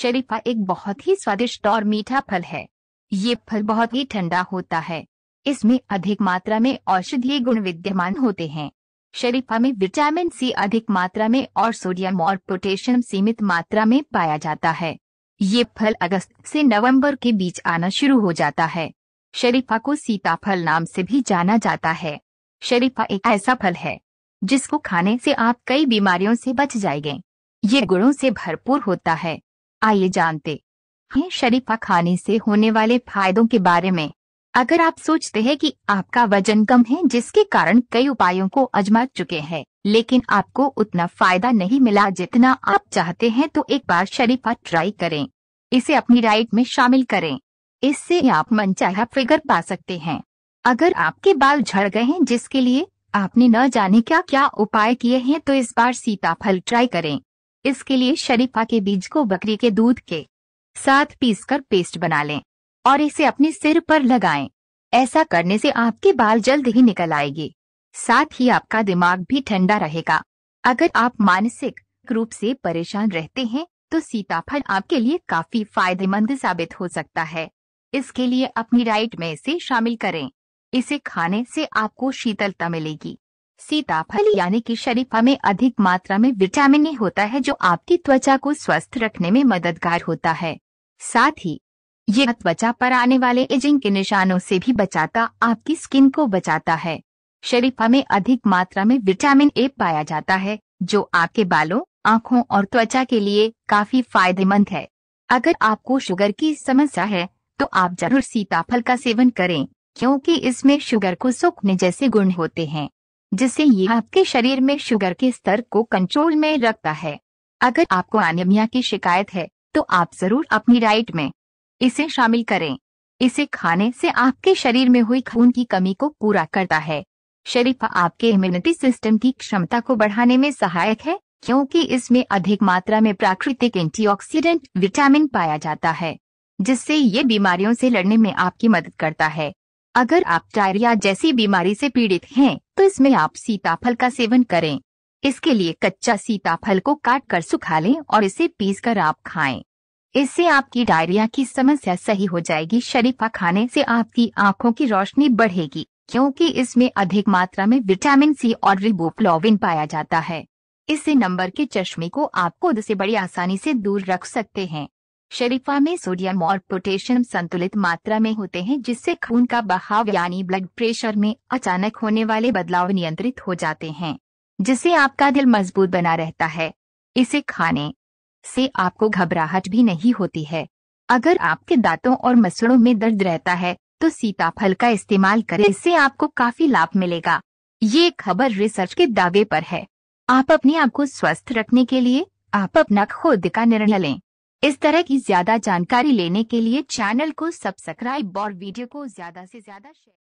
शरीफा एक बहुत ही स्वादिष्ट और मीठा फल है ये फल बहुत ही ठंडा होता है इसमें अधिक मात्रा में औषधीय गुण विद्यमान होते हैं शरीफा में विटामिन सी अधिक मात्रा में और सोडियम और पोटेशियम सीमित मात्रा में पाया जाता है ये फल अगस्त से नवंबर के बीच आना शुरू हो जाता है शरीफा को सीताफल नाम से भी जाना जाता है शरीफा एक ऐसा फल है जिसको खाने से आप कई बीमारियों से बच जाएंगे ये गुणों से भरपूर होता है आइए जानते हैं शरीफा खाने से होने वाले फायदों के बारे में अगर आप सोचते हैं कि आपका वजन कम है जिसके कारण कई उपायों को अजमा चुके हैं लेकिन आपको उतना फायदा नहीं मिला जितना आप चाहते हैं तो एक बार शरीफा ट्राई करें इसे अपनी डाइट में शामिल करें इससे आप मनचाहा फिगर पा सकते हैं अगर आपके बाल झड़ गए हैं जिसके लिए आपने न जाने क्या क्या उपाय किए हैं तो इस बार सीताफल ट्राई करें इसके लिए शरीफा के बीज को बकरी के दूध के साथ पीसकर पेस्ट बना लें और इसे अपने सिर पर लगाएं। ऐसा करने से आपके बाल जल्द ही निकल आएगी साथ ही आपका दिमाग भी ठंडा रहेगा अगर आप मानसिक रूप से परेशान रहते हैं तो सीताफल आपके लिए काफी फायदेमंद साबित हो सकता है इसके लिए अपनी राइट में इसे शामिल करें इसे खाने से आपको शीतलता मिलेगी सीताफल यानी कि शरीफा में अधिक मात्रा में विटामिन ए होता है जो आपकी त्वचा को स्वस्थ रखने में मददगार होता है साथ ही ये त्वचा पर आने वाले एजिंग के निशानों से भी बचाता आपकी स्किन को बचाता है शरीफा में अधिक मात्रा में विटामिन ए पाया जाता है जो आपके बालों आँखों और त्वचा के लिए काफी फायदेमंद है अगर आपको शुगर की समस्या है तो आप जरूर सीताफल का सेवन करें क्योंकि इसमें शुगर को सूखने जैसे गुण होते हैं जिससे ये आपके शरीर में शुगर के स्तर को कंट्रोल में रखता है अगर आपको एनीमिया की शिकायत है तो आप जरूर अपनी डाइट में इसे शामिल करें इसे खाने से आपके शरीर में हुई खून की कमी को पूरा करता है शरीफा आपके इम्यूनिटी सिस्टम की क्षमता को बढ़ाने में सहायक है क्योंकि इसमें अधिक मात्रा में प्राकृतिक एंटीऑक्सीडेंट विटामिन पाया जाता है जिससे ये बीमारियों से लड़ने में आपकी मदद करता है अगर आप डायरिया जैसी बीमारी से पीड़ित हैं तो इसमें आप सीताफल का सेवन करें इसके लिए कच्चा सीताफल को काट कर सुखा लें और इसे पीस कर आप खाएं। इससे आपकी डायरिया की समस्या सही हो जाएगी शरीफा खाने से आपकी आंखों की रोशनी बढ़ेगी क्योंकि इसमें अधिक मात्रा में विटामिन सी और रिबोफ्लोविन पाया जाता है इससे नंबर के चश्मे को आप खुद से बड़ी आसानी से दूर रख सकते हैं शरीफा में सोडियम और पोटेशियम संतुलित मात्रा में होते हैं जिससे खून का बहाव यानी ब्लड प्रेशर में अचानक होने वाले बदलाव नियंत्रित हो जाते हैं जिससे आपका दिल मजबूत बना रहता है इसे खाने से आपको घबराहट भी नहीं होती है अगर आपके दांतों और मसड़ों में दर्द रहता है तो सीताफल का इस्तेमाल करें इससे आपको काफी लाभ मिलेगा ये खबर रिसर्च के दावे पर है आप अपने आप को स्वस्थ रखने के लिए आप अपना खुद का निर्णय लें इस तरह की ज्यादा जानकारी लेने के लिए चैनल को सब्सक्राइब और वीडियो को ज्यादा से ज्यादा शेयर